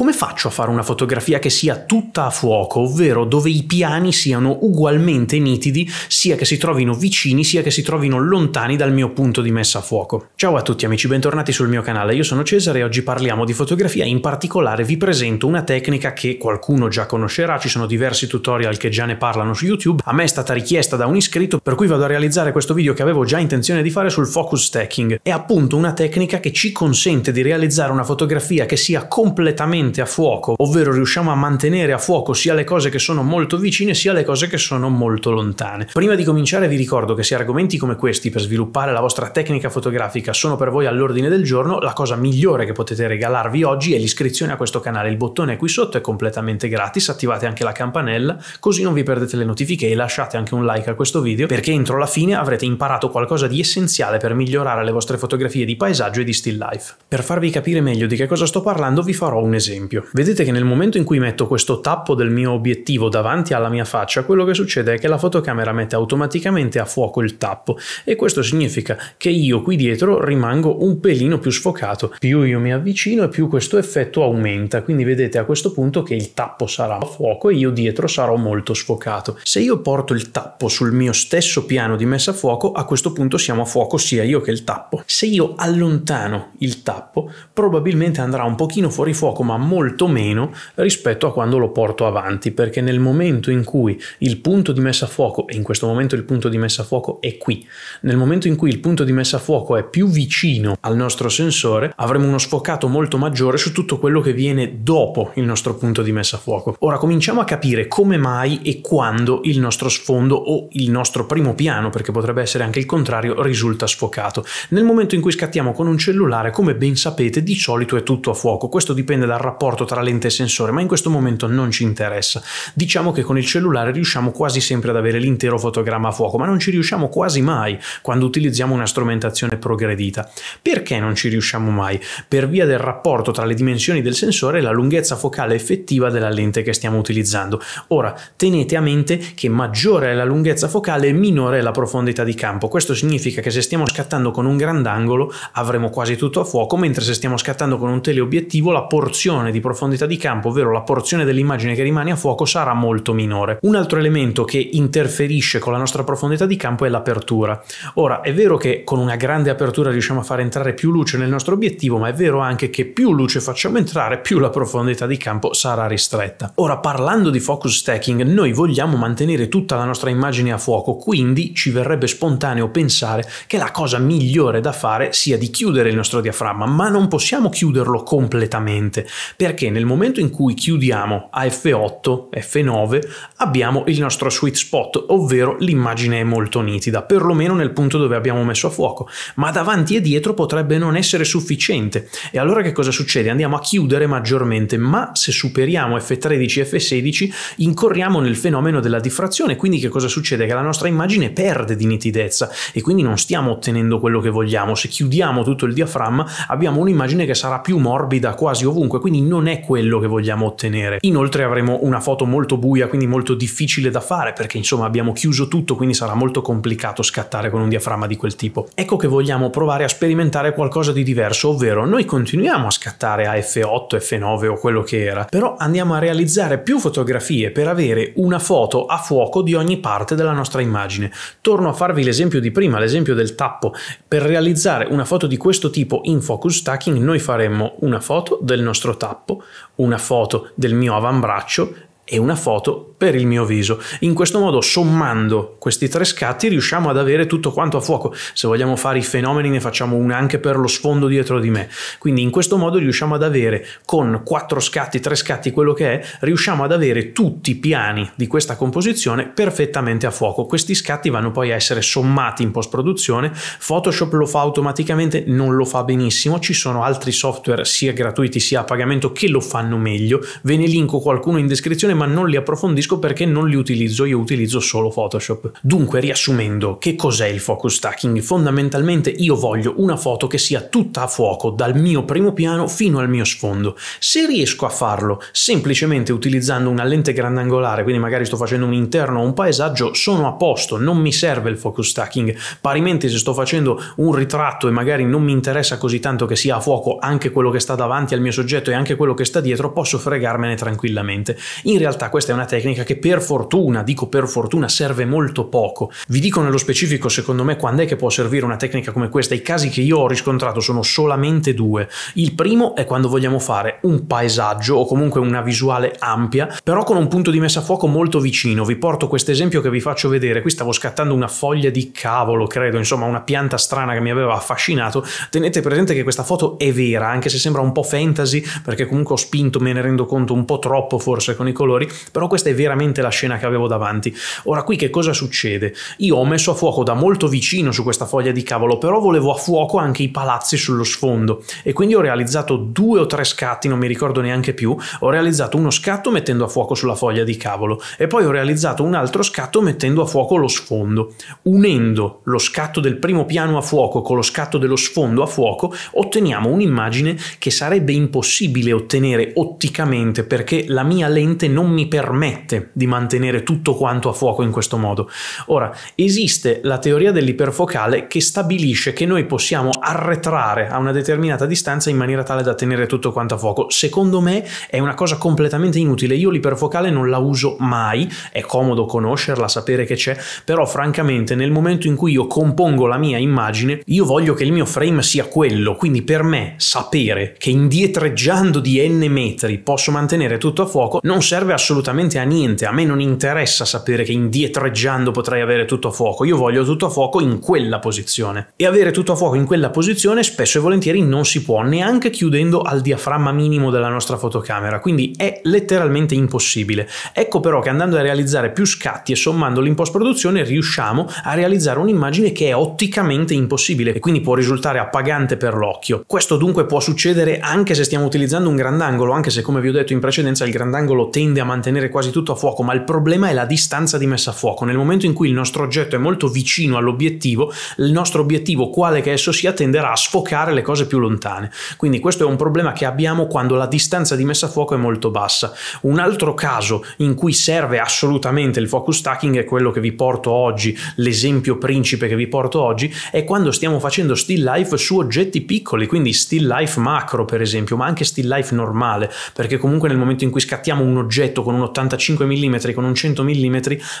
come faccio a fare una fotografia che sia tutta a fuoco, ovvero dove i piani siano ugualmente nitidi, sia che si trovino vicini, sia che si trovino lontani dal mio punto di messa a fuoco? Ciao a tutti amici, bentornati sul mio canale, io sono Cesare e oggi parliamo di fotografia, in particolare vi presento una tecnica che qualcuno già conoscerà, ci sono diversi tutorial che già ne parlano su YouTube, a me è stata richiesta da un iscritto, per cui vado a realizzare questo video che avevo già intenzione di fare sul focus stacking. È appunto una tecnica che ci consente di realizzare una fotografia che sia completamente a fuoco, ovvero riusciamo a mantenere a fuoco sia le cose che sono molto vicine sia le cose che sono molto lontane. Prima di cominciare vi ricordo che se argomenti come questi per sviluppare la vostra tecnica fotografica sono per voi all'ordine del giorno, la cosa migliore che potete regalarvi oggi è l'iscrizione a questo canale. Il bottone qui sotto è completamente gratis, attivate anche la campanella così non vi perdete le notifiche e lasciate anche un like a questo video perché entro la fine avrete imparato qualcosa di essenziale per migliorare le vostre fotografie di paesaggio e di still life. Per farvi capire meglio di che cosa sto parlando vi farò un esempio esempio. Vedete che nel momento in cui metto questo tappo del mio obiettivo davanti alla mia faccia, quello che succede è che la fotocamera mette automaticamente a fuoco il tappo e questo significa che io qui dietro rimango un pelino più sfocato. Più io mi avvicino e più questo effetto aumenta, quindi vedete a questo punto che il tappo sarà a fuoco e io dietro sarò molto sfocato. Se io porto il tappo sul mio stesso piano di messa a fuoco, a questo punto siamo a fuoco sia io che il tappo. Se io allontano il tappo, probabilmente andrà un pochino fuori fuoco ma molto meno rispetto a quando lo porto avanti, perché nel momento in cui il punto di messa a fuoco, e in questo momento il punto di messa a fuoco è qui, nel momento in cui il punto di messa a fuoco è più vicino al nostro sensore, avremo uno sfocato molto maggiore su tutto quello che viene dopo il nostro punto di messa a fuoco. Ora cominciamo a capire come mai e quando il nostro sfondo o il nostro primo piano, perché potrebbe essere anche il contrario, risulta sfocato. Nel momento in cui scattiamo con un cellulare, come ben sapete, di solito è tutto a fuoco. Questo dipende dal rapporto rapporto tra lente e sensore, ma in questo momento non ci interessa. Diciamo che con il cellulare riusciamo quasi sempre ad avere l'intero fotogramma a fuoco, ma non ci riusciamo quasi mai quando utilizziamo una strumentazione progredita. Perché non ci riusciamo mai? Per via del rapporto tra le dimensioni del sensore e la lunghezza focale effettiva della lente che stiamo utilizzando. Ora, tenete a mente che maggiore è la lunghezza focale, minore è la profondità di campo. Questo significa che se stiamo scattando con un grandangolo avremo quasi tutto a fuoco, mentre se stiamo scattando con un teleobiettivo la porzione porzione di profondità di campo, ovvero la porzione dell'immagine che rimane a fuoco, sarà molto minore. Un altro elemento che interferisce con la nostra profondità di campo è l'apertura. Ora, è vero che con una grande apertura riusciamo a far entrare più luce nel nostro obiettivo, ma è vero anche che più luce facciamo entrare, più la profondità di campo sarà ristretta. Ora, parlando di focus stacking, noi vogliamo mantenere tutta la nostra immagine a fuoco, quindi ci verrebbe spontaneo pensare che la cosa migliore da fare sia di chiudere il nostro diaframma, ma non possiamo chiuderlo completamente, perché nel momento in cui chiudiamo a F8, F9, abbiamo il nostro sweet spot, ovvero l'immagine è molto nitida, perlomeno nel punto dove abbiamo messo a fuoco, ma davanti e dietro potrebbe non essere sufficiente. E allora che cosa succede? Andiamo a chiudere maggiormente, ma se superiamo F13 F16 incorriamo nel fenomeno della diffrazione, quindi che cosa succede? Che la nostra immagine perde di nitidezza e quindi non stiamo ottenendo quello che vogliamo. Se chiudiamo tutto il diaframma abbiamo un'immagine che sarà più morbida quasi ovunque, quindi quindi non è quello che vogliamo ottenere. Inoltre avremo una foto molto buia, quindi molto difficile da fare, perché insomma abbiamo chiuso tutto, quindi sarà molto complicato scattare con un diaframma di quel tipo. Ecco che vogliamo provare a sperimentare qualcosa di diverso, ovvero noi continuiamo a scattare a F8, F9 o quello che era, però andiamo a realizzare più fotografie per avere una foto a fuoco di ogni parte della nostra immagine. Torno a farvi l'esempio di prima, l'esempio del tappo. Per realizzare una foto di questo tipo in focus stacking noi faremmo una foto del nostro tappo WhatsApp, una foto del mio avambraccio e una foto per il mio viso. In questo modo, sommando questi tre scatti, riusciamo ad avere tutto quanto a fuoco. Se vogliamo fare i fenomeni, ne facciamo una anche per lo sfondo dietro di me. Quindi, in questo modo, riusciamo ad avere con quattro scatti, tre scatti, quello che è, riusciamo ad avere tutti i piani di questa composizione perfettamente a fuoco. Questi scatti vanno poi a essere sommati in post-produzione. Photoshop lo fa automaticamente, non lo fa benissimo. Ci sono altri software, sia gratuiti sia a pagamento, che lo fanno meglio. Ve ne linko qualcuno in descrizione, ma non li approfondisco capisco perché non li utilizzo, io utilizzo solo Photoshop. Dunque, riassumendo, che cos'è il focus stacking? Fondamentalmente io voglio una foto che sia tutta a fuoco, dal mio primo piano fino al mio sfondo. Se riesco a farlo semplicemente utilizzando una lente grandangolare, quindi magari sto facendo un interno o un paesaggio, sono a posto, non mi serve il focus stacking. Parimenti se sto facendo un ritratto e magari non mi interessa così tanto che sia a fuoco anche quello che sta davanti al mio soggetto e anche quello che sta dietro, posso fregarmene tranquillamente. In realtà questa è una tecnica tecnica che per fortuna, dico per fortuna, serve molto poco. Vi dico nello specifico secondo me quando è che può servire una tecnica come questa. I casi che io ho riscontrato sono solamente due. Il primo è quando vogliamo fare un paesaggio o comunque una visuale ampia, però con un punto di messa a fuoco molto vicino. Vi porto questo esempio che vi faccio vedere. Qui stavo scattando una foglia di cavolo, credo, insomma una pianta strana che mi aveva affascinato. Tenete presente che questa foto è vera, anche se sembra un po' fantasy, perché comunque ho spinto, me ne rendo conto un po' troppo forse con i colori, però questa è vera veramente la scena che avevo davanti. Ora qui che cosa succede? Io ho messo a fuoco da molto vicino su questa foglia di cavolo, però volevo a fuoco anche i palazzi sullo sfondo e quindi ho realizzato due o tre scatti, non mi ricordo neanche più, ho realizzato uno scatto mettendo a fuoco sulla foglia di cavolo e poi ho realizzato un altro scatto mettendo a fuoco lo sfondo. Unendo lo scatto del primo piano a fuoco con lo scatto dello sfondo a fuoco, otteniamo un'immagine che sarebbe impossibile ottenere otticamente perché la mia lente non mi permette di mantenere tutto quanto a fuoco in questo modo. Ora, esiste la teoria dell'iperfocale che stabilisce che noi possiamo arretrare a una determinata distanza in maniera tale da tenere tutto quanto a fuoco. Secondo me è una cosa completamente inutile. Io l'iperfocale non la uso mai, è comodo conoscerla, sapere che c'è, però francamente nel momento in cui io compongo la mia immagine, io voglio che il mio frame sia quello, quindi per me sapere che indietreggiando di n metri posso mantenere tutto a fuoco non serve assolutamente a niente niente, a me non interessa sapere che indietreggiando potrei avere tutto a fuoco, io voglio tutto a fuoco in quella posizione. E avere tutto a fuoco in quella posizione spesso e volentieri non si può, neanche chiudendo al diaframma minimo della nostra fotocamera, quindi è letteralmente impossibile. Ecco però che andando a realizzare più scatti e sommando l'impost produzione riusciamo a realizzare un'immagine che è otticamente impossibile e quindi può risultare appagante per l'occhio. Questo dunque può succedere anche se stiamo utilizzando un grandangolo, anche se come vi ho detto in precedenza il grandangolo tende a mantenere quasi tutto a fuoco, ma il problema è la distanza di messa a fuoco. Nel momento in cui il nostro oggetto è molto vicino all'obiettivo, il nostro obiettivo, quale che esso sia, tenderà a sfocare le cose più lontane. Quindi questo è un problema che abbiamo quando la distanza di messa a fuoco è molto bassa. Un altro caso in cui serve assolutamente il focus stacking è quello che vi porto oggi, l'esempio principe che vi porto oggi, è quando stiamo facendo still life su oggetti piccoli, quindi still life macro per esempio, ma anche still life normale, perché comunque nel momento in cui scattiamo un oggetto con un 85 25 mm con un 100 mm,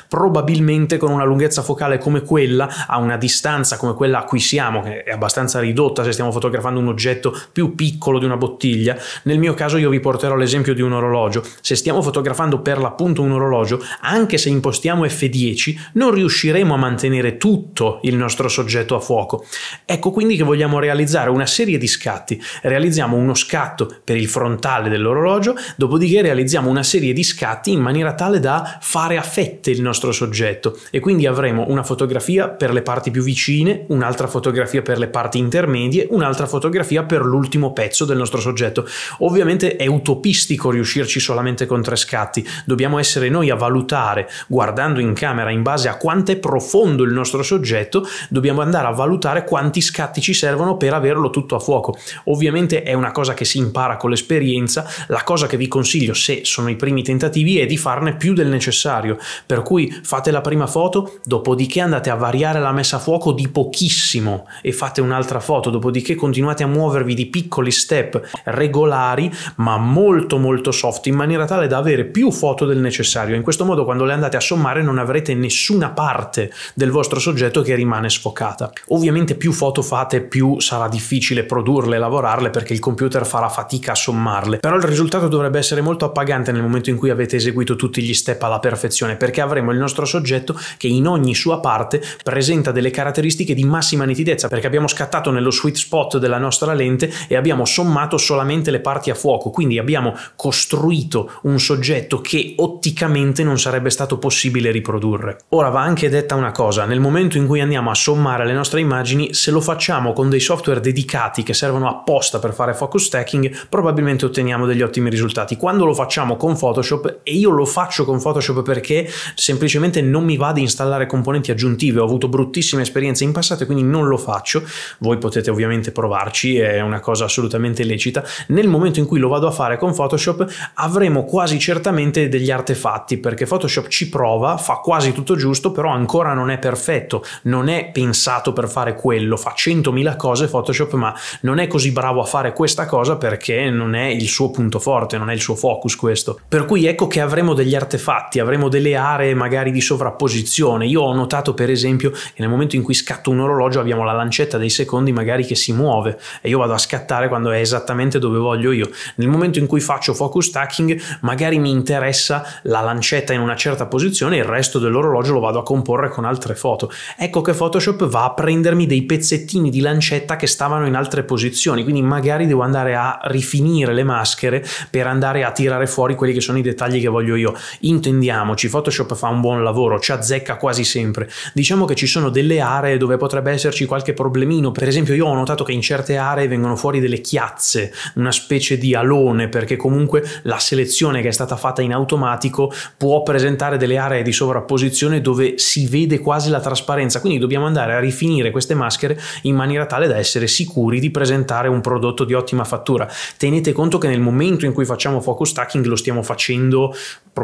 probabilmente con una lunghezza focale come quella, a una distanza come quella a cui siamo, che è abbastanza ridotta se stiamo fotografando un oggetto più piccolo di una bottiglia, nel mio caso io vi porterò l'esempio di un orologio. Se stiamo fotografando per l'appunto un orologio, anche se impostiamo F10, non riusciremo a mantenere tutto il nostro soggetto a fuoco. Ecco quindi che vogliamo realizzare una serie di scatti. Realizziamo uno scatto per il frontale dell'orologio, dopodiché realizziamo una serie di scatti in maniera maniera tale da fare a fette il nostro soggetto e quindi avremo una fotografia per le parti più vicine, un'altra fotografia per le parti intermedie, un'altra fotografia per l'ultimo pezzo del nostro soggetto. Ovviamente è utopistico riuscirci solamente con tre scatti, dobbiamo essere noi a valutare, guardando in camera in base a quanto è profondo il nostro soggetto, dobbiamo andare a valutare quanti scatti ci servono per averlo tutto a fuoco. Ovviamente è una cosa che si impara con l'esperienza, la cosa che vi consiglio se sono i primi tentativi è di farlo farne più del necessario, per cui fate la prima foto, dopodiché andate a variare la messa a fuoco di pochissimo e fate un'altra foto, dopodiché continuate a muovervi di piccoli step regolari ma molto molto soft in maniera tale da avere più foto del necessario. In questo modo quando le andate a sommare non avrete nessuna parte del vostro soggetto che rimane sfocata. Ovviamente più foto fate più sarà difficile produrle e lavorarle perché il computer farà fatica a sommarle, però il risultato dovrebbe essere molto appagante nel momento in cui avete eseguito tutto tutti gli step alla perfezione, perché avremo il nostro soggetto che in ogni sua parte presenta delle caratteristiche di massima nitidezza, perché abbiamo scattato nello sweet spot della nostra lente e abbiamo sommato solamente le parti a fuoco, quindi abbiamo costruito un soggetto che otticamente non sarebbe stato possibile riprodurre. Ora va anche detta una cosa, nel momento in cui andiamo a sommare le nostre immagini, se lo facciamo con dei software dedicati che servono apposta per fare focus stacking, probabilmente otteniamo degli ottimi risultati. Quando lo facciamo con Photoshop e io lo faccio faccio con Photoshop perché semplicemente non mi va di installare componenti aggiuntive, ho avuto bruttissime esperienze in passato e quindi non lo faccio. Voi potete ovviamente provarci, è una cosa assolutamente lecita. Nel momento in cui lo vado a fare con Photoshop avremo quasi certamente degli artefatti perché Photoshop ci prova, fa quasi tutto giusto, però ancora non è perfetto, non è pensato per fare quello, fa 100.000 cose Photoshop, ma non è così bravo a fare questa cosa perché non è il suo punto forte, non è il suo focus questo. Per cui ecco che avremo degli degli artefatti, avremo delle aree magari di sovrapposizione. Io ho notato per esempio che nel momento in cui scatto un orologio abbiamo la lancetta dei secondi magari che si muove e io vado a scattare quando è esattamente dove voglio io. Nel momento in cui faccio focus stacking, magari mi interessa la lancetta in una certa posizione e il resto dell'orologio lo vado a comporre con altre foto. Ecco che Photoshop va a prendermi dei pezzettini di lancetta che stavano in altre posizioni, quindi magari devo andare a rifinire le maschere per andare a tirare fuori quelli che sono i dettagli che voglio io intendiamoci, Photoshop fa un buon lavoro, ci azzecca quasi sempre. Diciamo che ci sono delle aree dove potrebbe esserci qualche problemino, per esempio io ho notato che in certe aree vengono fuori delle chiazze, una specie di alone, perché comunque la selezione che è stata fatta in automatico può presentare delle aree di sovrapposizione dove si vede quasi la trasparenza, quindi dobbiamo andare a rifinire queste maschere in maniera tale da essere sicuri di presentare un prodotto di ottima fattura. Tenete conto che nel momento in cui facciamo focus stacking lo stiamo facendo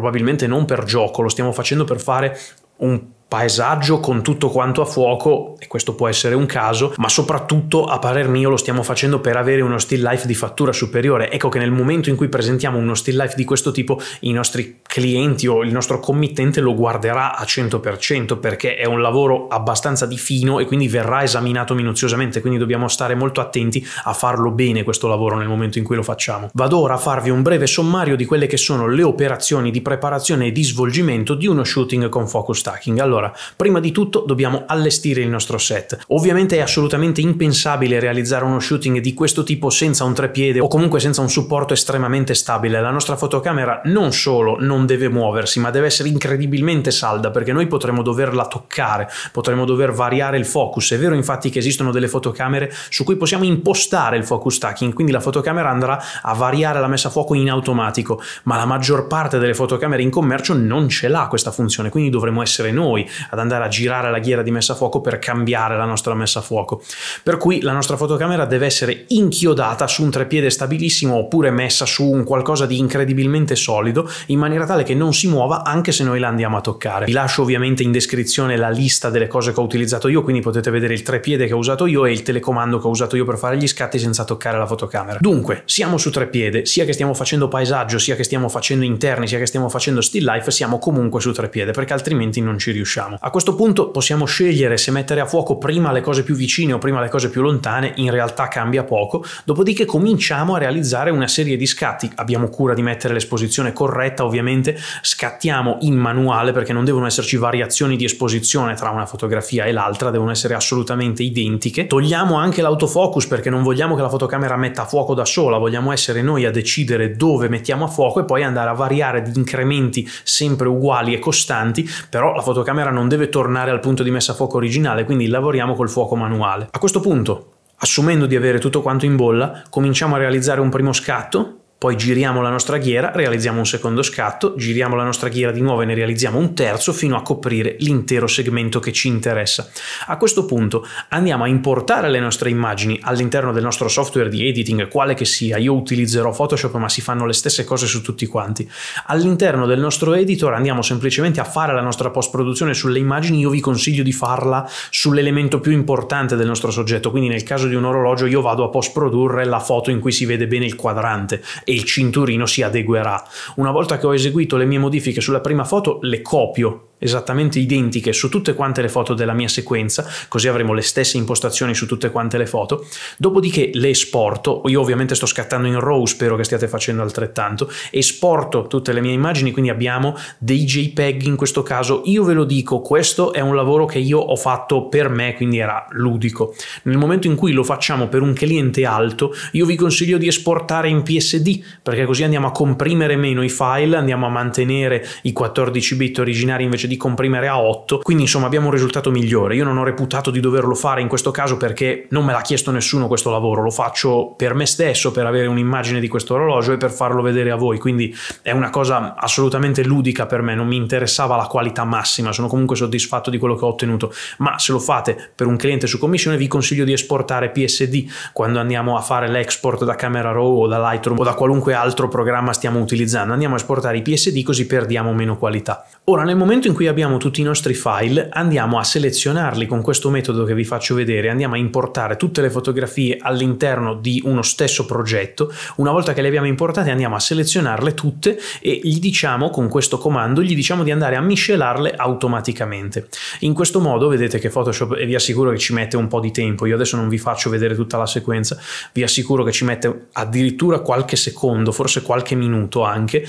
probabilmente non per gioco, lo stiamo facendo per fare un paesaggio con tutto quanto a fuoco, e questo può essere un caso, ma soprattutto a parer mio lo stiamo facendo per avere uno still life di fattura superiore. Ecco che nel momento in cui presentiamo uno still life di questo tipo, i nostri clienti o il nostro committente lo guarderà a 100% perché è un lavoro abbastanza di fino e quindi verrà esaminato minuziosamente, quindi dobbiamo stare molto attenti a farlo bene questo lavoro nel momento in cui lo facciamo. Vado ora a farvi un breve sommario di quelle che sono le operazioni di preparazione e di svolgimento di uno shooting con focus stacking. Allora, allora, prima di tutto dobbiamo allestire il nostro set. Ovviamente è assolutamente impensabile realizzare uno shooting di questo tipo senza un trepiede o comunque senza un supporto estremamente stabile. La nostra fotocamera non solo non deve muoversi, ma deve essere incredibilmente salda perché noi potremo doverla toccare, potremo dover variare il focus. È vero infatti che esistono delle fotocamere su cui possiamo impostare il focus stacking, quindi la fotocamera andrà a variare la messa a fuoco in automatico, ma la maggior parte delle fotocamere in commercio non ce l'ha questa funzione, quindi dovremo essere noi ad andare a girare la ghiera di messa a fuoco per cambiare la nostra messa a fuoco. Per cui la nostra fotocamera deve essere inchiodata su un trepiede stabilissimo oppure messa su un qualcosa di incredibilmente solido in maniera tale che non si muova anche se noi la andiamo a toccare. Vi lascio ovviamente in descrizione la lista delle cose che ho utilizzato io, quindi potete vedere il trepiede che ho usato io e il telecomando che ho usato io per fare gli scatti senza toccare la fotocamera. Dunque, siamo su trepiede, sia che stiamo facendo paesaggio, sia che stiamo facendo interni, sia che stiamo facendo still life, siamo comunque su trepiede perché altrimenti non ci riusciamo riusciamo. A questo punto possiamo scegliere se mettere a fuoco prima le cose più vicine o prima le cose più lontane, in realtà cambia poco, dopodiché cominciamo a realizzare una serie di scatti, abbiamo cura di mettere l'esposizione corretta ovviamente, scattiamo in manuale perché non devono esserci variazioni di esposizione tra una fotografia e l'altra, devono essere assolutamente identiche, togliamo anche l'autofocus perché non vogliamo che la fotocamera metta a fuoco da sola, vogliamo essere noi a decidere dove mettiamo a fuoco e poi andare a variare di incrementi sempre uguali e costanti, però la fotocamera camera non deve tornare al punto di messa a fuoco originale, quindi lavoriamo col fuoco manuale. A questo punto, assumendo di avere tutto quanto in bolla, cominciamo a realizzare un primo scatto poi giriamo la nostra ghiera, realizziamo un secondo scatto, giriamo la nostra ghiera di nuovo e ne realizziamo un terzo fino a coprire l'intero segmento che ci interessa. A questo punto andiamo a importare le nostre immagini all'interno del nostro software di editing, quale che sia, io utilizzerò Photoshop ma si fanno le stesse cose su tutti quanti. All'interno del nostro editor andiamo semplicemente a fare la nostra post produzione sulle immagini, io vi consiglio di farla sull'elemento più importante del nostro soggetto, quindi nel caso di un orologio io vado a post produrre la foto in cui si vede bene il quadrante e il cinturino si adeguerà. Una volta che ho eseguito le mie modifiche sulla prima foto, le copio esattamente identiche su tutte quante le foto della mia sequenza, così avremo le stesse impostazioni su tutte quante le foto, dopodiché le esporto, io ovviamente sto scattando in RAW, spero che stiate facendo altrettanto, esporto tutte le mie immagini, quindi abbiamo dei JPEG in questo caso, io ve lo dico, questo è un lavoro che io ho fatto per me, quindi era ludico. Nel momento in cui lo facciamo per un cliente alto, io vi consiglio di esportare in PSD, perché così andiamo a comprimere meno i file, andiamo a mantenere i 14 bit originari invece invece di comprimere a 8, quindi insomma abbiamo un risultato migliore. Io non ho reputato di doverlo fare in questo caso perché non me l'ha chiesto nessuno questo lavoro, lo faccio per me stesso, per avere un'immagine di questo orologio e per farlo vedere a voi, quindi è una cosa assolutamente ludica per me, non mi interessava la qualità massima, sono comunque soddisfatto di quello che ho ottenuto, ma se lo fate per un cliente su commissione vi consiglio di esportare PSD quando andiamo a fare l'export da Camera Raw o da Lightroom o da qualunque altro programma stiamo utilizzando, andiamo a esportare i PSD così perdiamo meno qualità. Ora nel momento in cui abbiamo tutti i nostri file andiamo a selezionarli con questo metodo che vi faccio vedere, andiamo a importare tutte le fotografie all'interno di uno stesso progetto, una volta che le abbiamo importate andiamo a selezionarle tutte e gli diciamo con questo comando gli diciamo di andare a miscelarle automaticamente. In questo modo vedete che Photoshop e vi assicuro che ci mette un po' di tempo, io adesso non vi faccio vedere tutta la sequenza, vi assicuro che ci mette addirittura qualche secondo, forse qualche minuto anche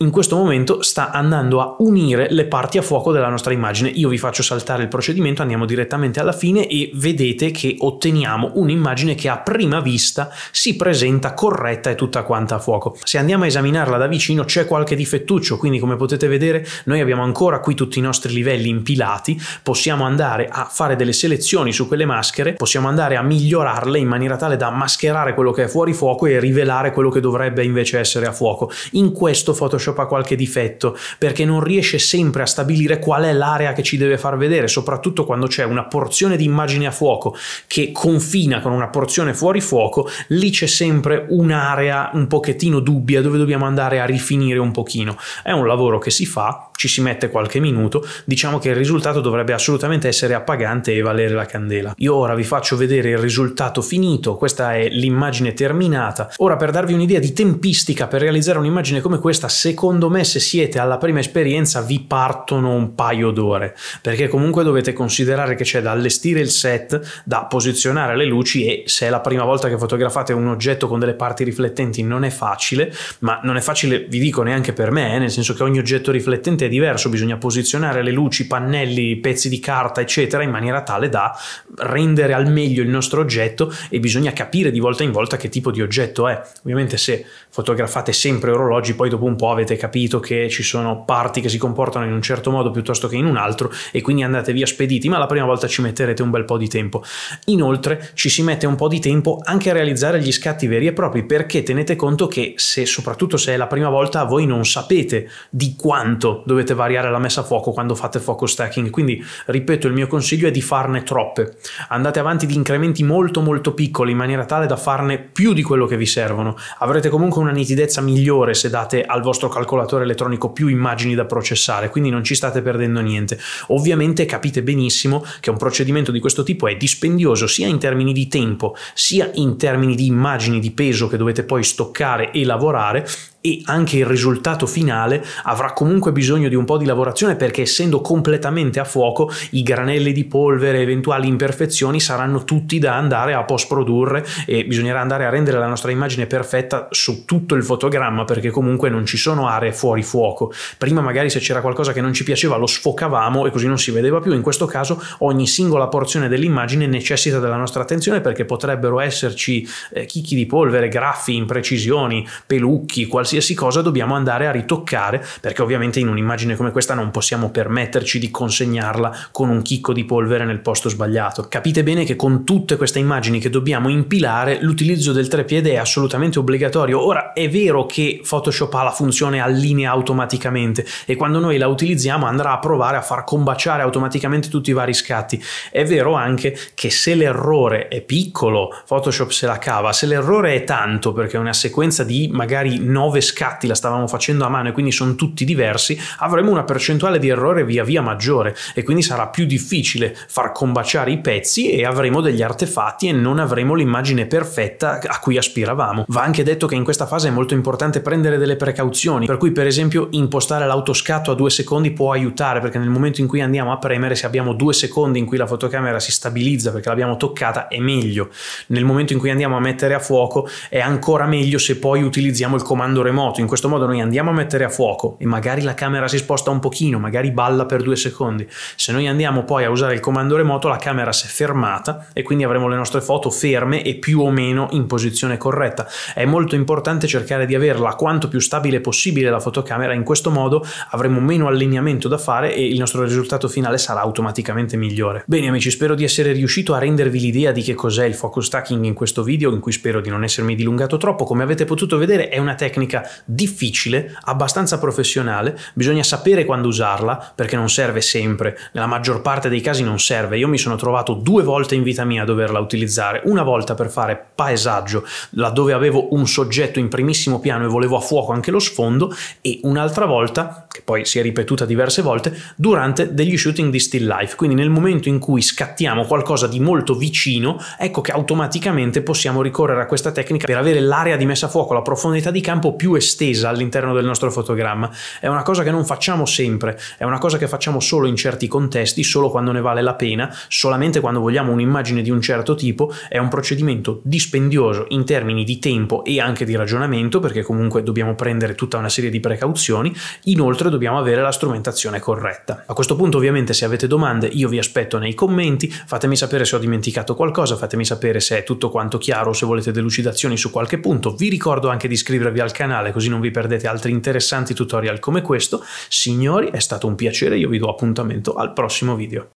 in questo momento sta andando a unire le parti a fuoco della nostra immagine. Io vi faccio saltare il procedimento, andiamo direttamente alla fine e vedete che otteniamo un'immagine che a prima vista si presenta corretta e tutta quanta a fuoco. Se andiamo a esaminarla da vicino c'è qualche difettuccio, quindi come potete vedere noi abbiamo ancora qui tutti i nostri livelli impilati, possiamo andare a fare delle selezioni su quelle maschere, possiamo andare a migliorarle in maniera tale da mascherare quello che è fuori fuoco e rivelare quello che dovrebbe invece essere a fuoco. In questo Photoshop Photoshop ha qualche difetto, perché non riesce sempre a stabilire qual è l'area che ci deve far vedere, soprattutto quando c'è una porzione di immagine a fuoco che confina con una porzione fuori fuoco, lì c'è sempre un'area un pochettino dubbia dove dobbiamo andare a rifinire un pochino. È un lavoro che si fa, ci si mette qualche minuto, diciamo che il risultato dovrebbe assolutamente essere appagante e valere la candela. Io ora vi faccio vedere il risultato finito, questa è l'immagine terminata. Ora per darvi un'idea di tempistica per realizzare un'immagine come questa, se secondo me se siete alla prima esperienza vi partono un paio d'ore, perché comunque dovete considerare che c'è da allestire il set, da posizionare le luci e se è la prima volta che fotografate un oggetto con delle parti riflettenti non è facile, ma non è facile, vi dico, neanche per me, eh, nel senso che ogni oggetto riflettente è diverso, bisogna posizionare le luci, pannelli, pezzi di carta, eccetera, in maniera tale da rendere al meglio il nostro oggetto e bisogna capire di volta in volta che tipo di oggetto è. Ovviamente se fotografate sempre orologi, poi dopo un po' avete avete capito che ci sono parti che si comportano in un certo modo piuttosto che in un altro e quindi andate via spediti, ma la prima volta ci metterete un bel po' di tempo. Inoltre ci si mette un po' di tempo anche a realizzare gli scatti veri e propri perché tenete conto che se soprattutto se è la prima volta voi non sapete di quanto dovete variare la messa a fuoco quando fate fuoco stacking, quindi ripeto il mio consiglio è di farne troppe. Andate avanti di incrementi molto molto piccoli in maniera tale da farne più di quello che vi servono. Avrete comunque una nitidezza migliore se date al vostro calcolatore elettronico più immagini da processare, quindi non ci state perdendo niente. Ovviamente capite benissimo che un procedimento di questo tipo è dispendioso sia in termini di tempo, sia in termini di immagini di peso che dovete poi stoccare e lavorare e anche il risultato finale avrà comunque bisogno di un po' di lavorazione perché essendo completamente a fuoco i granelli di polvere, eventuali imperfezioni saranno tutti da andare a post produrre e bisognerà andare a rendere la nostra immagine perfetta su tutto il fotogramma perché comunque non ci sono aree fuori fuoco. Prima magari se c'era qualcosa che non ci piaceva lo sfocavamo e così non si vedeva più, in questo caso ogni singola porzione dell'immagine necessita della nostra attenzione perché potrebbero esserci eh, chicchi di polvere, graffi, imprecisioni, pelucchi, qualsiasi qualsiasi cosa dobbiamo andare a ritoccare, perché ovviamente in un'immagine come questa non possiamo permetterci di consegnarla con un chicco di polvere nel posto sbagliato. Capite bene che con tutte queste immagini che dobbiamo impilare, l'utilizzo del trepiede è assolutamente obbligatorio. Ora è vero che Photoshop ha la funzione allinea automaticamente e quando noi la utilizziamo andrà a provare a far combaciare automaticamente tutti i vari scatti. È vero anche che se l'errore è piccolo, Photoshop se la cava, se l'errore è tanto perché è una sequenza di magari 9 9 scatti la stavamo facendo a mano e quindi sono tutti diversi, avremo una percentuale di errore via via maggiore e quindi sarà più difficile far combaciare i pezzi e avremo degli artefatti e non avremo l'immagine perfetta a cui aspiravamo. Va anche detto che in questa fase è molto importante prendere delle precauzioni, per cui per esempio impostare l'autoscatto a due secondi può aiutare perché nel momento in cui andiamo a premere se abbiamo due secondi in cui la fotocamera si stabilizza perché l'abbiamo toccata è meglio. Nel momento in cui andiamo a mettere a fuoco è ancora meglio se poi utilizziamo il comando remoto, in questo modo noi andiamo a mettere a fuoco e magari la camera si sposta un pochino, magari balla per due secondi. Se noi andiamo poi a usare il comando remoto, la camera si è fermata e quindi avremo le nostre foto ferme e più o meno in posizione corretta. È molto importante cercare di averla quanto più stabile possibile la fotocamera, in questo modo avremo meno allineamento da fare e il nostro risultato finale sarà automaticamente migliore. Bene amici, spero di essere riuscito a rendervi l'idea di che cos'è il focus stacking in questo video, in cui spero di non essermi dilungato troppo. Come avete potuto vedere è una tecnica tecnica difficile, abbastanza professionale, bisogna sapere quando usarla perché non serve sempre, nella maggior parte dei casi non serve. Io mi sono trovato due volte in vita mia a doverla utilizzare, una volta per fare paesaggio, laddove avevo un soggetto in primissimo piano e volevo a fuoco anche lo sfondo, e un'altra volta, che poi si è ripetuta diverse volte, durante degli shooting di still life, quindi nel momento in cui scattiamo qualcosa di molto vicino, ecco che automaticamente possiamo ricorrere a questa tecnica per avere l'area di messa a fuoco, la profondità di campo più più estesa all'interno del nostro fotogramma. È una cosa che non facciamo sempre, è una cosa che facciamo solo in certi contesti, solo quando ne vale la pena, solamente quando vogliamo un'immagine di un certo tipo, è un procedimento dispendioso in termini di tempo e anche di ragionamento, perché comunque dobbiamo prendere tutta una serie di precauzioni, inoltre dobbiamo avere la strumentazione corretta. A questo punto ovviamente se avete domande io vi aspetto nei commenti, fatemi sapere se ho dimenticato qualcosa, fatemi sapere se è tutto quanto chiaro se volete delucidazioni su qualche punto, vi ricordo anche di iscrivervi al canale canale così non vi perdete altri interessanti tutorial come questo. Signori, è stato un piacere, io vi do appuntamento al prossimo video.